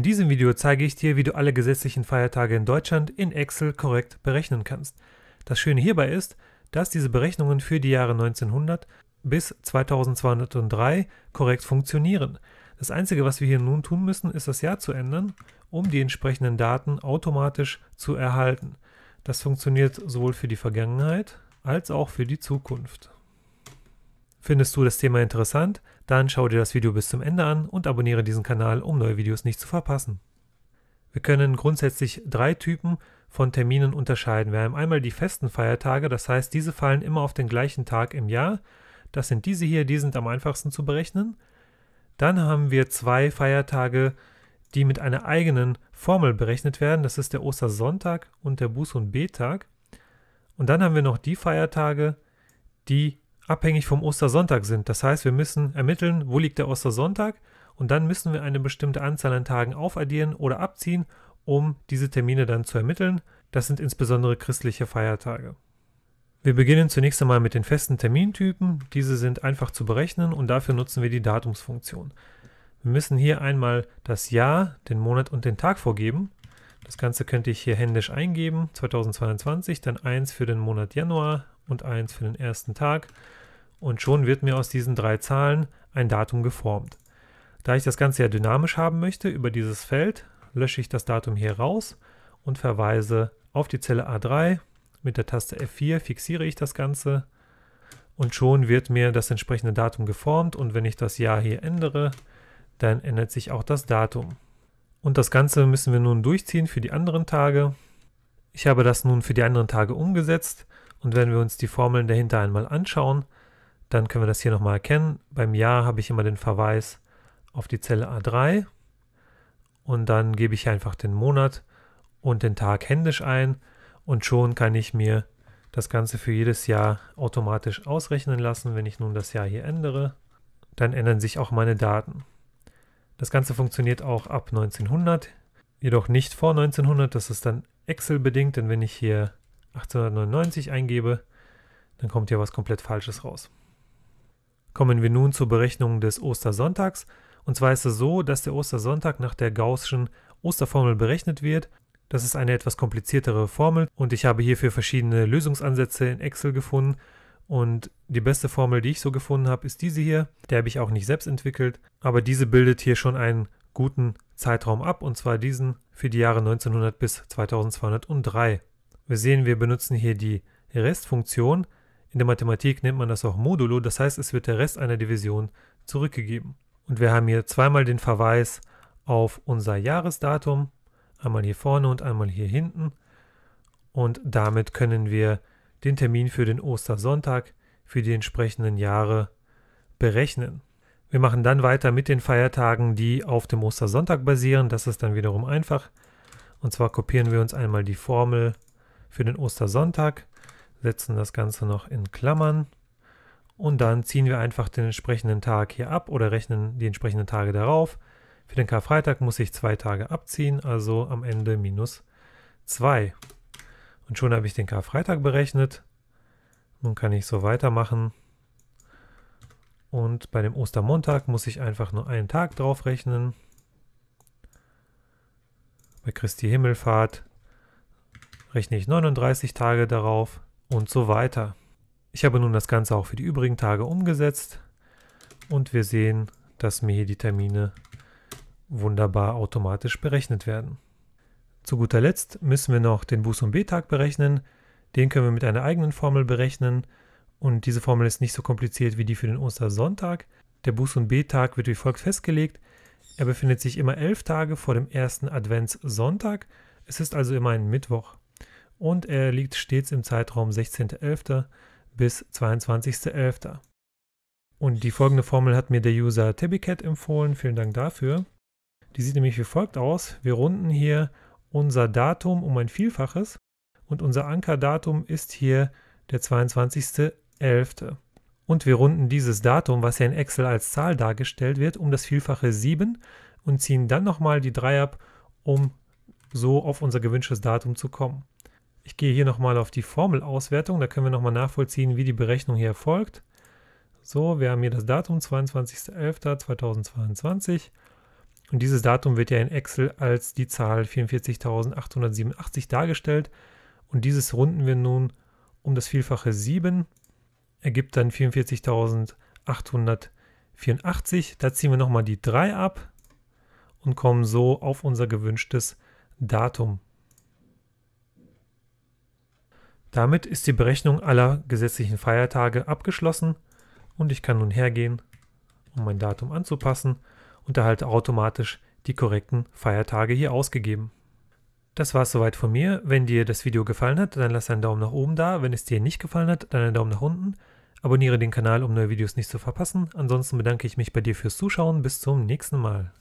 In diesem Video zeige ich dir, wie du alle gesetzlichen Feiertage in Deutschland in Excel korrekt berechnen kannst. Das Schöne hierbei ist, dass diese Berechnungen für die Jahre 1900 bis 2203 korrekt funktionieren. Das Einzige, was wir hier nun tun müssen, ist das Jahr zu ändern, um die entsprechenden Daten automatisch zu erhalten. Das funktioniert sowohl für die Vergangenheit als auch für die Zukunft. Findest du das Thema interessant? Dann schau dir das Video bis zum Ende an und abonniere diesen Kanal, um neue Videos nicht zu verpassen. Wir können grundsätzlich drei Typen von Terminen unterscheiden. Wir haben einmal die festen Feiertage, das heißt, diese fallen immer auf den gleichen Tag im Jahr. Das sind diese hier, die sind am einfachsten zu berechnen. Dann haben wir zwei Feiertage, die mit einer eigenen Formel berechnet werden. Das ist der Ostersonntag und der Buß- und B-Tag. Und dann haben wir noch die Feiertage, die abhängig vom Ostersonntag sind. Das heißt, wir müssen ermitteln, wo liegt der Ostersonntag und dann müssen wir eine bestimmte Anzahl an Tagen aufaddieren oder abziehen, um diese Termine dann zu ermitteln. Das sind insbesondere christliche Feiertage. Wir beginnen zunächst einmal mit den festen Termintypen. Diese sind einfach zu berechnen und dafür nutzen wir die Datumsfunktion. Wir müssen hier einmal das Jahr, den Monat und den Tag vorgeben. Das Ganze könnte ich hier händisch eingeben, 2022, dann 1 für den Monat Januar und 1 für den ersten Tag und schon wird mir aus diesen drei Zahlen ein Datum geformt. Da ich das Ganze ja dynamisch haben möchte über dieses Feld, lösche ich das Datum hier raus und verweise auf die Zelle A3. Mit der Taste F4 fixiere ich das Ganze und schon wird mir das entsprechende Datum geformt und wenn ich das Jahr hier ändere, dann ändert sich auch das Datum. Und das Ganze müssen wir nun durchziehen für die anderen Tage. Ich habe das nun für die anderen Tage umgesetzt und wenn wir uns die Formeln dahinter einmal anschauen, dann können wir das hier nochmal erkennen. Beim Ja habe ich immer den Verweis auf die Zelle A3 und dann gebe ich einfach den Monat und den Tag händisch ein und schon kann ich mir das Ganze für jedes Jahr automatisch ausrechnen lassen. Wenn ich nun das Jahr hier ändere, dann ändern sich auch meine Daten. Das Ganze funktioniert auch ab 1900, jedoch nicht vor 1900, das ist dann Excel bedingt, denn wenn ich hier 1899 eingebe, dann kommt hier was komplett Falsches raus. Kommen wir nun zur Berechnung des Ostersonntags. Und zwar ist es so, dass der Ostersonntag nach der gaußschen Osterformel berechnet wird. Das ist eine etwas kompliziertere Formel und ich habe hierfür verschiedene Lösungsansätze in Excel gefunden. Und die beste Formel, die ich so gefunden habe, ist diese hier. Die habe ich auch nicht selbst entwickelt, aber diese bildet hier schon einen guten Zeitraum ab und zwar diesen für die Jahre 1900 bis 2203. Wir sehen, wir benutzen hier die Restfunktion. In der Mathematik nennt man das auch Modulo, das heißt, es wird der Rest einer Division zurückgegeben. Und wir haben hier zweimal den Verweis auf unser Jahresdatum, einmal hier vorne und einmal hier hinten. Und damit können wir den Termin für den Ostersonntag für die entsprechenden Jahre berechnen. Wir machen dann weiter mit den Feiertagen, die auf dem Ostersonntag basieren. Das ist dann wiederum einfach. Und zwar kopieren wir uns einmal die Formel für den Ostersonntag setzen das Ganze noch in Klammern und dann ziehen wir einfach den entsprechenden Tag hier ab oder rechnen die entsprechenden Tage darauf. Für den Karfreitag muss ich zwei Tage abziehen, also am Ende minus 2. Und schon habe ich den Karfreitag berechnet. Nun kann ich so weitermachen. Und bei dem Ostermontag muss ich einfach nur einen Tag drauf rechnen. Bei Christi Himmelfahrt rechne ich 39 Tage darauf und so weiter. Ich habe nun das Ganze auch für die übrigen Tage umgesetzt und wir sehen, dass mir hier die Termine wunderbar automatisch berechnet werden. Zu guter Letzt müssen wir noch den Buß- und B-Tag berechnen. Den können wir mit einer eigenen Formel berechnen und diese Formel ist nicht so kompliziert wie die für den Ostersonntag. Der Buß- und B-Tag wird wie folgt festgelegt. Er befindet sich immer elf Tage vor dem ersten Adventssonntag. Es ist also immer ein Mittwoch und er liegt stets im Zeitraum 16.11. bis 22.11. Und die folgende Formel hat mir der User Tabbycat empfohlen. Vielen Dank dafür. Die sieht nämlich wie folgt aus. Wir runden hier unser Datum um ein Vielfaches und unser Ankerdatum ist hier der 22.11. Und wir runden dieses Datum, was ja in Excel als Zahl dargestellt wird, um das Vielfache 7 und ziehen dann nochmal die 3 ab, um so auf unser gewünschtes Datum zu kommen. Ich gehe hier nochmal auf die Formelauswertung, da können wir nochmal nachvollziehen, wie die Berechnung hier erfolgt. So, wir haben hier das Datum 22.11.2022 und dieses Datum wird ja in Excel als die Zahl 44.887 dargestellt und dieses runden wir nun um das Vielfache 7, ergibt dann 44.884. Da ziehen wir nochmal die 3 ab und kommen so auf unser gewünschtes Datum. Damit ist die Berechnung aller gesetzlichen Feiertage abgeschlossen und ich kann nun hergehen, um mein Datum anzupassen und erhalte automatisch die korrekten Feiertage hier ausgegeben. Das war es soweit von mir. Wenn dir das Video gefallen hat, dann lass einen Daumen nach oben da. Wenn es dir nicht gefallen hat, dann einen Daumen nach unten. Abonniere den Kanal, um neue Videos nicht zu verpassen. Ansonsten bedanke ich mich bei dir fürs Zuschauen. Bis zum nächsten Mal.